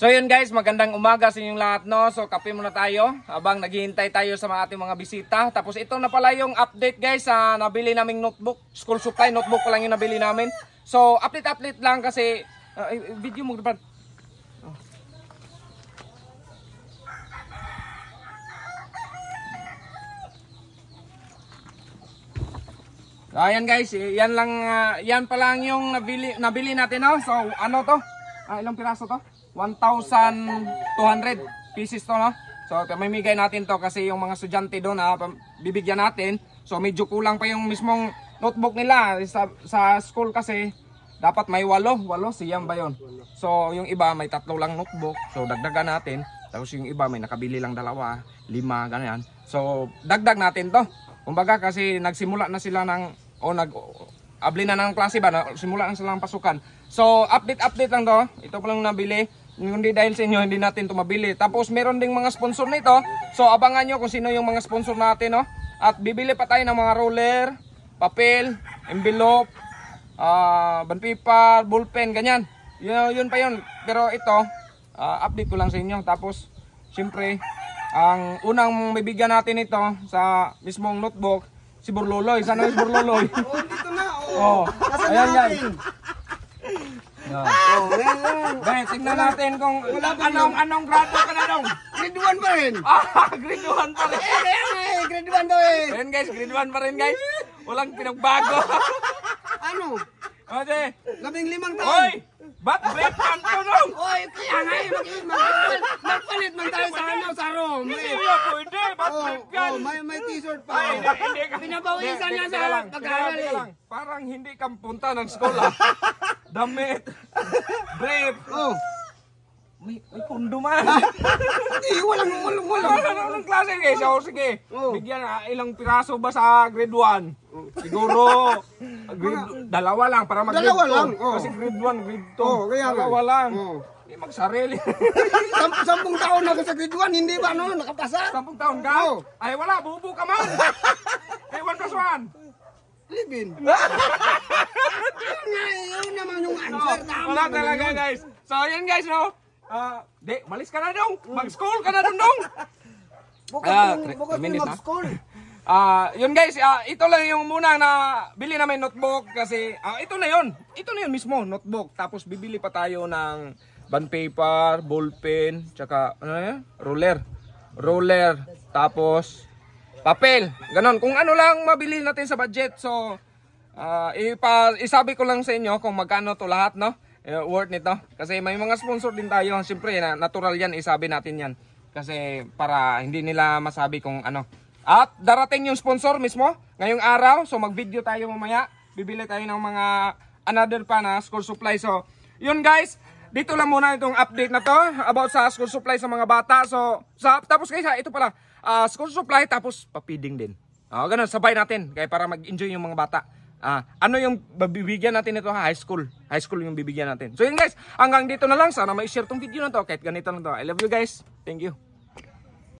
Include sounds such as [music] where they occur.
So yun guys, magandang umaga sa inyong lahat no. So kape muna tayo habang naghihintay tayo sa mga ating mga bisita. Tapos ito na pala yung update guys sa nabili naming notebook. School supply notebook ko lang yung nabili namin. So update update lang kasi uh, video mo dapat. Oh. Ayan guys, eh, yan lang uh, yan pa lang yung nabili nabili natin no. So ano to? Uh, ilang piraso to? 1,200 pieces to, no? So, mamimigay natin to kasi yung mga estudyante doon, ha, ah, bibigyan natin. So, medyo kulang pa yung mismong notebook nila. Sa, sa school kasi, dapat may walo. Walo, siyang ba yun? So, yung iba, may tatlo lang notebook. So, dagdagan natin. Tapos yung iba, may nakabili lang dalawa, lima, ganyan. So, dagdag natin to. Kumbaga, kasi nagsimula na sila ng, o nag, abli na ng klase ba, na, simula na sila ng pasukan. So, update-update lang to. Ito pa lang nabili. Hindi dahil sa inyo, hindi natin ito mabili. Tapos meron ding mga sponsor nito. So abangan nyo kung sino yung mga sponsor natin. No? At bibili pa tayo ng mga roller, papel, envelope, uh, ah, banpipa, bullpen, ganyan. Yun, yun pa yun. Pero ito, uh, update ko lang sa inyo. Tapos, syempre, ang unang mabibigyan natin ito sa mismong notebook, si Burloloy. Sana si Burloloy. oh, dito na. Oh. oh. Ayan, yan. No. Oh, ah! yan lang. Dahil, tignan natin kung anong, anong grado ka na dong. Grade 1 pa rin. Ah, grade 1 pa rin. Eh, eh, eh, grade 1 daw eh. Ayan guys, grade 1 pa rin guys. Walang pinagbago. ano? Ate. Labing limang taon. Hoy! Ba't break ang tulong? Hoy, kaya nga eh, magpalit, magpalit man tayo sa ano, sa room. Hindi mo pwede, ba't oh, break yan? Oh, may, may t-shirt pa. Ay, Pinabawisan niya sa pag-aaral eh. Parang hindi kang punta ng skola. [laughs] damit, brief. Oh. May, may kondom ah. [laughs] Hindi, walang, walang, walang. Walang, walang klase. Eh. So, sige, oh. bigyan ah, ilang piraso ba sa grade 1? Siguro, [laughs] grade, dalawa lang para mag-grade 2. Dalawa lang, oh. Kasi grade 1, grade 2. Oh, kaya dalawa lang. Oh. Hindi magsarili. [laughs] Sam sampung taon ako sa grade 1, hindi ba ano, nakapasa? Sampung taon ka? Oh. Ay, wala, bubu ka man. Ay, one plus one. Livin. Yun naman yung answer. So, Tama wala talaga yun. guys. So yan guys no. Uh, ah, de, malis ka na dong. Mag-school ka na dong dong. Bukas uh, yung, yung ah. mag-school. Ah, uh, yun guys, uh, ito lang yung muna na bili namin notebook kasi uh, ito na yun. Ito na yun mismo, notebook. Tapos bibili pa tayo ng band paper, ballpen, tsaka ano na yun? Roller. Roller. Tapos papel, ganon. Kung ano lang mabili natin sa budget. So, uh, ipa, isabi ko lang sa inyo kung magkano to lahat, no? Uh, worth nito. Kasi may mga sponsor din tayo. Siyempre, natural yan, isabi natin yan. Kasi para hindi nila masabi kung ano. At darating yung sponsor mismo ngayong araw. So, mag-video tayo mamaya. Bibili tayo ng mga another pa na school supply. So, yun guys dito lang muna itong update na to about sa school supply sa mga bata. So, sa, tapos guys ha, ito pala, uh, school supply tapos papiding din. Uh, ganun, sabay natin kay para mag-enjoy yung mga bata. Uh, ano yung bibigyan natin ito ha? High school. High school yung bibigyan natin. So yun guys, hanggang dito na lang. Sana may share tong video na to. Kahit ganito na to. I love you guys. Thank you.